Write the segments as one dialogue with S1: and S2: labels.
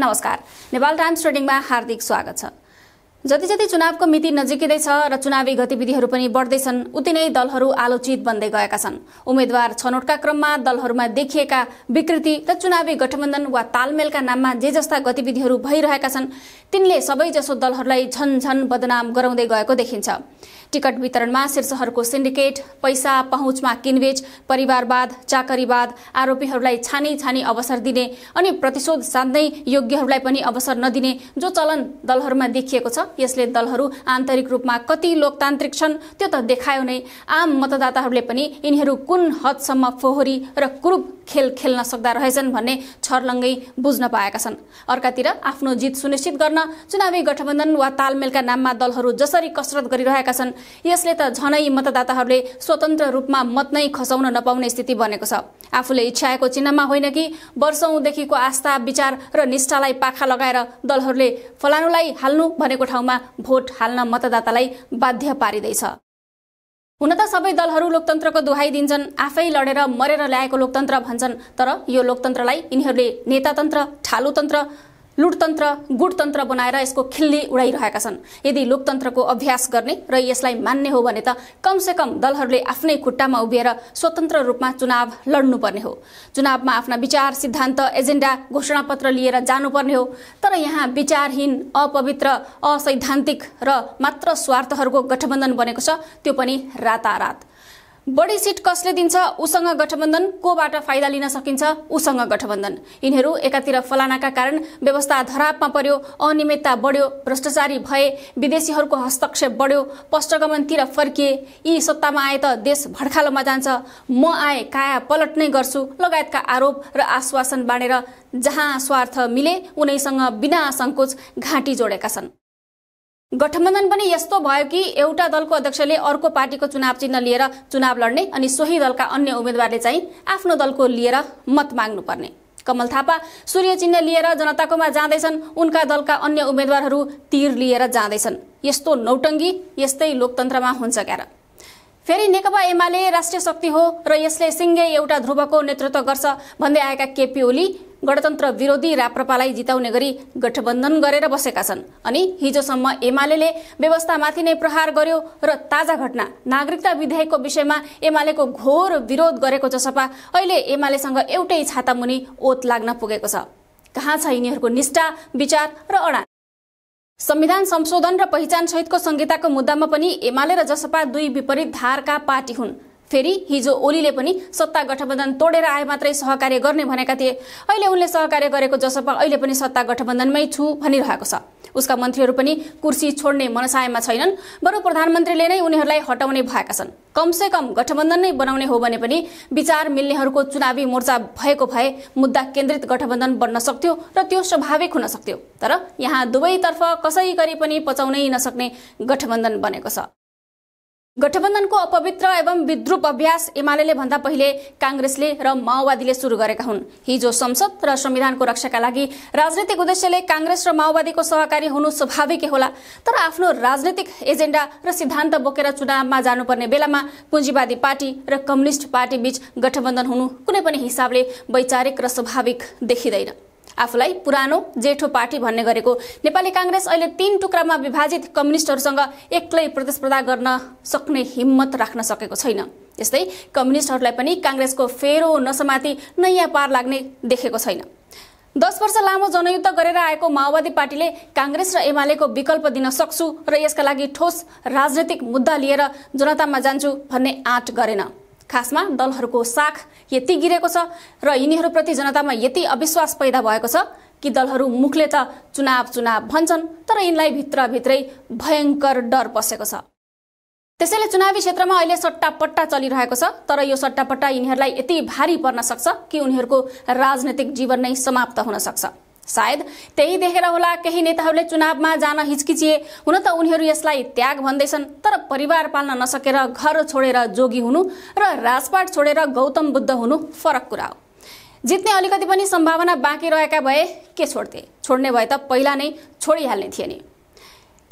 S1: नमस्कार नेपाल टाइम्स ट्रेडिङमा हार्दिक स्वागत छ जति जति चुनावको मिति छ र चुनावी गतिविधिहरू पनि बढ्दैछन् उति नै दलहरू आलोचित बन्दै गएका छन् उम्मेद्वार छनौटका क्रममा दलहरूमा देखिएका विकृति र चुनावी गठबन्धन वा तालमेलका नाममा जे जस्ता गतिविधिहरू भइरहेका छन् तिनले सबैजसो दलहरूलाई झनझन बदनाम गराउँदै गएको देखिन्छ टिकट वितरणमा शीर्षहरूको सिन्डिकेट पैसा पहुँचमा किनबेच परिवारवाद चाकरीवाद आरोपीहरूलाई छानी छानी अवसर दिने अनि प्रतिशोध साध्दै योग्यहरूलाई पनि अवसर नदिने जो चलन दलहरूमा देखिएको छ यसले दलहरू आन्तरिक रूपमा कति लोकतान्त्रिक छन् त्यो त देखायो नै आम मतदाताहरूले पनि यिनीहरू कुन हदसम्म फोहोरी र कुरूप खेल खेल्न सक्दा रहेछन् भन्ने छर्लङ्गै बुझ्न पाएका छन् अर्कातिर आफ्नो जित सुनिश्चित गर्न चुनावी गठबन्धन वा तालमेलका नाममा दलहरू जसरी कसरत गरिरहेका छन् यसले त झनै मतदाताहरूले स्वतन्त्र रूपमा मत नै खसाउन नपाउने स्थिति बनेको छ आफूले इच्छाएको चिन्हमा होइन कि वर्षौंदेखिको आस्था विचार र निष्ठालाई पाखा लगाएर दलहरूले फलानुलाई हाल्नु भनेको ठाउँमा भोट हाल्न मतदातालाई बाध्य पारिँदैछ हुन त सबै दलहरू लोकतन्त्रको दुहाई दिन्छन् आफै लडेर मरेर ल्याएको लोकतन्त्र भन्छन् तर यो लोकतन्त्रलाई यिनीहरूले नेतातन्त्र ठालुतन्त्र लुटतन्त्र गुटतन्त्र बनाएर यसको खिल्ली उडाइरहेका छन् यदि लोकतन्त्रको अभ्यास गर्ने र यसलाई मान्ने हो भने त कमसेकम दलहरूले आफ्नै खुट्टामा उभिएर स्वतन्त्र रूपमा चुनाव लड्नुपर्ने हो चुनावमा आफ्ना विचार सिद्धान्त एजेन्डा घोषणापत्र लिएर जानुपर्ने हो तर यहाँ विचारहीन अपवित्र असैद्धान्तिक र मात्र स्वार्थहरूको गठबन्धन बनेको छ त्यो पनि रातारात बढी सिट कसले दिन्छ उसँग गठबन्धन कोबाट फाइदा लिन सकिन्छ उसँग गठबन्धन यिनीहरू एकातिर फलानाका कारण व्यवस्था धरापमा पर्यो अनियमितता बढ्यो भ्रष्टाचारी भए विदेशीहरूको हस्तक्षेप बढ्यो पश्चगमनतिर फर्किए यी सत्तामा आए त देश भड्खालोमा जान्छ म आए काया पलट नै गर्छु लगायतका आरोप र आश्वासन बाँडेर जहाँ स्वार्थ मिले उनैसँग बिना सङ्कोच घाँटी जोडेका छन् गठबन्धन पनि यस्तो भयो कि एउटा दलको अध्यक्षले अर्को पार्टीको चुनाव चिन्ह लिएर चुनाव लड्ने अनि सोही दलका अन्य उम्मेद्वारले चाहिँ आफ्नो दलको लिएर मत माग्नुपर्ने कमल थापा सूर्य चिन्ह लिएर जनताकोमा जाँदैछन् उनका दलका अन्य उम्मेद्वारहरू तीर लिएर जाँदैछन् यस्तो नौटङ्गी यस्तै लोकतन्त्रमा हुन्छ क्यार फेरि नेकपा एमाले राष्ट्रिय शक्ति हो र यसले सिंगे एउटा ध्रुवको नेतृत्व गर्छ भन्दै आएका केपी ओली गणतन्त्र विरोधी राप्रपालाई जिताउने गरी गठबन्धन गरेर बसेका छन् अनि हिजोसम्म एमाले व्यवस्थामाथि नै प्रहार गर्यो र ताजा घटना नागरिकता विधेयकको विषयमा एमालेको घोर विरोध गरेको जसपा अहिले एमालेसँग एउटै छातामुनि ओत लाग्न पुगेको छ कहाँ छ यिनीहरूको निष्ठा विचार र अडान संविधान संशोधन र पहिचान सहितको संहिताको मुद्दामा पनि एमाले र जसपा दुई विपरीत धारका पार्टी हुन् फेरि हिजो ओलीले पनि सत्ता गठबन्धन तोडेर आए मात्रै सहकार्य गर्ने भनेका थिए अहिले उनले सहकार्य गरेको जसपा अहिले पनि सत्ता गठबन्धनमै छु भनिरहेको छ उसका मन्त्रीहरू पनि कुर्सी छोड्ने मनसायमा छैनन् बरु प्रधानमन्त्रीले नै उनीहरूलाई हटाउने भएका छन् कमसे कम गठबन्धन नै बनाउने हो भने पनि विचार मिल्नेहरूको चुनावी मोर्चा भएको भए मुद्दा केन्द्रित गठबन्धन बन्न सक्थ्यो र त्यो स्वाभाविक हुन सक्थ्यो तर यहाँ दुवैतर्फ कसै गरी पनि पचाउनै नसक्ने गठबन्धन बनेको छ गठबन्धनको अपवित्र एवं विद्रूप अभ्यास एमाले भन्दा पहिले काङ्ग्रेसले र माओवादीले सुरु गरेका हुन् हिजो संसद र संविधानको रक्षाका लागि राजनैतिक उद्देश्यले काङ्ग्रेस र माओवादीको सहकारी हुनु स्वाभाविकै होला तर आफ्नो राजनैतिक एजेन्डा र सिद्धान्त बोकेर चुनावमा जानुपर्ने बेलामा पुँजीवादी पार्टी र कम्युनिस्ट बीच गठबन्धन हुनु कुनै पनि हिसाबले वैचारिक र स्वाभाविक देखिँदैन आफूलाई पुरानो जेठो पार्टी भन्ने गरेको नेपाली काङ्ग्रेस अहिले तीन टुक्रामा विभाजित कम्युनिस्टहरूसँग एक्लै प्रतिस्पर्धा गर्न सक्ने हिम्मत राख्न सकेको छैन यस्तै कम्युनिस्टहरूलाई पनि काङ्ग्रेसको फेरो नसमाती नयाँ पार लाग्ने देखेको छैन दस वर्ष लामो जनयुद्ध गरेर आएको माओवादी पार्टीले काङ्ग्रेस र एमालेको विकल्प दिन सक्छु र यसका लागि ठोस राजनैतिक मुद्दा लिएर जनतामा जान्छु भन्ने आँट गरेन खासमा दलहरूको साख यति गिरेको छ र यिनीहरूप्रति जनतामा यति अविश्वास पैदा भएको छ कि दलहरू मुखले त चुनाव चुनाव भन्छन् तर यिनलाई भित्रभित्रै भयङ्कर डर पसेको छ त्यसैले चुनावी क्षेत्रमा अहिले सट्टापट्टा चलिरहेको छ तर यो सट्टापट्टा यिनीहरूलाई यति भारी पर्न सक्छ कि उनीहरूको राजनैतिक जीवन नै समाप्त हुन सक्छ सायद त्यही देखेर होला केही नेताहरूले चुनावमा जान हिचकिचिए हुन त उनीहरू यसलाई त्याग भन्दैछन् तर परिवार पाल्न नसकेर घर छोडेर जोगी हुनु र राजपाट छोडेर गौतम बुद्ध हुनु फरक कुरा हो जित्ने अलिकति पनि सम्भावना बाँकी रहेका भए के छोड्थे छोड्ने भए त पहिला नै छोडिहाल्ने थिए नि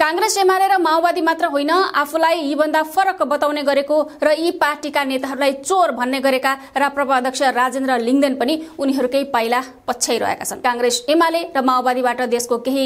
S1: काङ्ग्रेस एमाले र माओवादी मात्र होइन आफूलाई यीभन्दा फरक बताउने गरेको र यी पार्टीका नेताहरूलाई चोर भन्ने गरेका राप्रपा अध्यक्ष राजेन्द्र लिङ्गदेन पनि उनीहरूकै पाइला पछ्याइरहेका छन् काङ्ग्रेस एमाले र माओवादीबाट देशको केही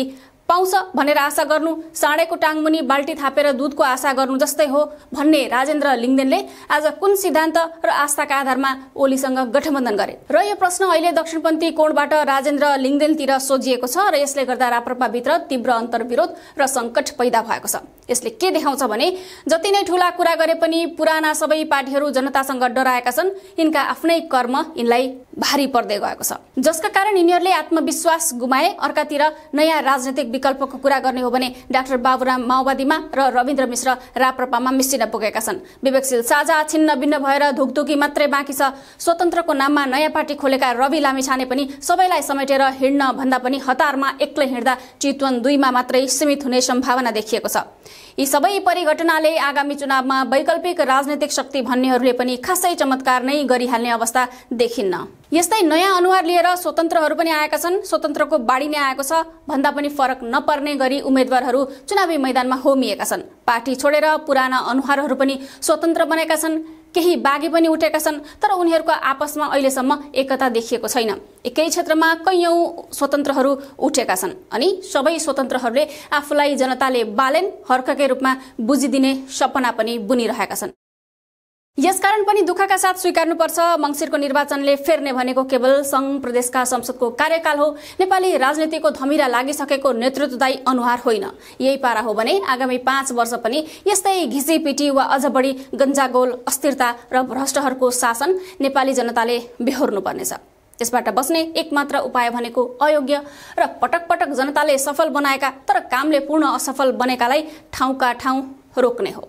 S1: पाउँछ भनेर आशा गर्नु साँडेको टाङमुनि बाल्टी थापेर दुधको आशा गर्नु जस्तै हो भन्ने राजेन्द्र लिङ्गदेनले आज कुन सिद्धान्त र आस्थाका आधारमा ओलीसँग गठबन्धन गरे र यो प्रश्न अहिले दक्षिणपन्थी कोणबाट राजेन्द्र लिङ्गदेनतिर सोझिएको छ र यसले गर्दा राप्रपाभित्र तीव्र अन्तर्विरोध र सङ्कट पैदा भएको छ यसले के देखाउँछ भने जति नै ठूला कुरा गरे पनि पुराना सबै पार्टीहरू जनतासँग डराएका छन् यिनका आफ्नै कर्म यिनलाई भारी पर्दै गएको छ जसका कारण यिनीहरूले आत्मविश्वास गुमाए अर्कातिर नयाँ राजनैतिक विकल्पको कुरा गर्ने हो भने डाक्टर बाबुराम माओवादीमा र रविन्द्र मिश्र राप्रपामा मिसिन पुगेका छन् विवेकशील साझा छिन्न भिन्न भएर धुकधुकी मात्रै बाँकी छ स्वतन्त्रको नाममा नयाँ पार्टी खोलेका रवि लामिछाने पनि सबैलाई समेटेर हिँड्न भन्दा पनि हतारमा एक्लै हिँड्दा चितवन दुईमा मात्रै सीमित हुने सम्भावना देखिएको छ यी सबै परिघटनाले आगामी चुनावमा वैकल्पिक राजनैतिक शक्ति भन्नेहरूले पनि खासै चमत्कार नै गरिहाल्ने अवस्था देखिन्न यस्तै नयाँ अनुहार लिएर स्वतन्त्रहरू पनि आएका छन् स्वतन्त्रको बाढी नै आएको छ भन्दा पनि फरक नपर्ने गरी उम्मेद्वारहरू चुनावी मैदानमा होमिएका छन् पार्टी छोडेर पुराना अनुहारहरू पनि स्वतन्त्र बनेका छन् केही बाघे पनि उठेका छन् तर उनीहरूको आपसमा अहिलेसम्म एकता देखिएको छैन एकै क्षेत्रमा कैयौँ स्वतन्त्रहरू उठेका छन् अनि सबै स्वतन्त्रहरूले आफूलाई जनताले बालेन हर्ककै रूपमा बुझिदिने सपना पनि बुनिरहेका छन् यसकारण पनि दुःखका साथ स्वीकार्नुपर्छ मङ्सिरको निर्वाचनले फेर्ने भनेको केवल सङ्घ प्रदेशका संसदको कार्यकाल हो नेपाली राजनीतिको धमिरा लागिसकेको नेतृत्वदायी अनुहार होइन यही पारा हो भने आगामी पाँच वर्ष पनि यस्तै घिसिपिटी वा अझ बढी गन्जागोल अस्थिरता र भ्रष्टहरूको शासन नेपाली जनताले बेहोर्नुपर्नेछ यसबाट बस्ने एकमात्र उपाय भनेको अयोग्य र पटक पटक जनताले सफल बनाएका तर कामले पूर्ण असफल बनेकालाई ठाउँका ठाउँ रोक्ने हो